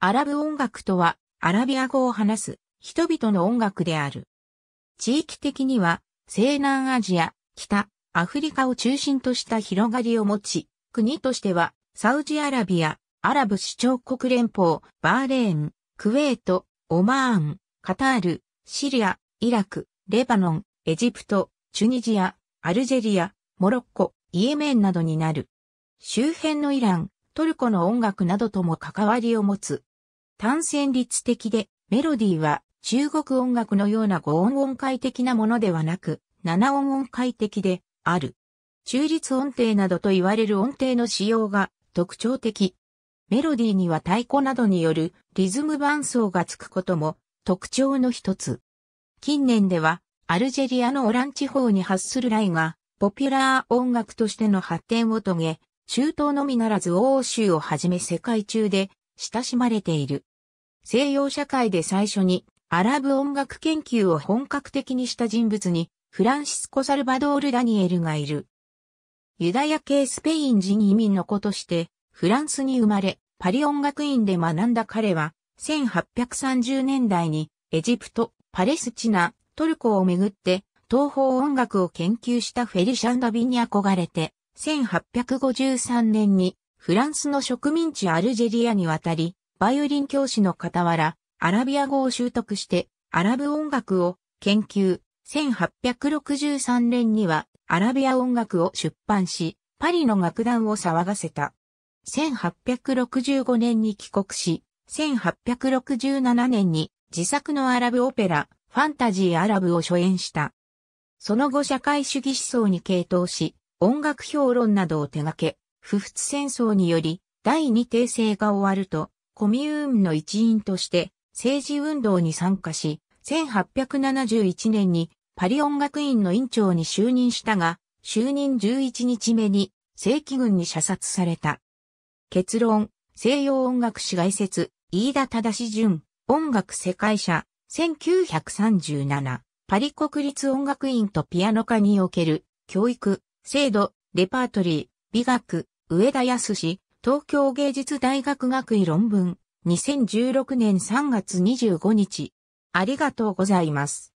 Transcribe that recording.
アラブ音楽とは、アラビア語を話す人々の音楽である。地域的には、西南アジア、北、アフリカを中心とした広がりを持ち、国としては、サウジアラビア、アラブ首長国連邦、バーレーン、クウェート、オマーン、カタール、シリア、イラク、レバノン、エジプト、チュニジア、アルジェリア、モロッコ、イエメンなどになる。周辺のイラン、トルコの音楽などとも関わりを持つ単旋律的で、メロディーは中国音楽のような五音音階的なものではなく、七音音階的である。中立音程などと言われる音程の使用が特徴的。メロディーには太鼓などによるリズム伴奏がつくことも特徴の一つ。近年ではアルジェリアのオラン地方に発するライがポピュラー音楽としての発展を遂げ、中東のみならず欧州をはじめ世界中で親しまれている。西洋社会で最初にアラブ音楽研究を本格的にした人物に、フランシスコ・サルバドール・ダニエルがいる。ユダヤ系スペイン人移民の子として、フランスに生まれ、パリ音楽院で学んだ彼は、1830年代にエジプト、パレスチナ、トルコをめぐって東方音楽を研究したフェリシャンダビに憧れて、1853年にフランスの植民地アルジェリアに渡り、バイオリン教師の傍ら、アラビア語を習得して、アラブ音楽を研究。1863年には、アラビア音楽を出版し、パリの楽団を騒がせた。1865年に帰国し、1867年に自作のアラブオペラ、ファンタジーアラブを初演した。その後社会主義思想に傾倒し、音楽評論などを手掛け、不仏戦争により、第二帝政が終わると、コミューンの一員として政治運動に参加し、1871年にパリ音楽院の院長に就任したが、就任11日目に正規軍に射殺された。結論、西洋音楽史外説、飯田正淳、音楽世界社、1937、パリ国立音楽院とピアノ科における、教育、制度、レパートリー、美学、上田康東京芸術大学学位論文、2016年3月25日。ありがとうございます。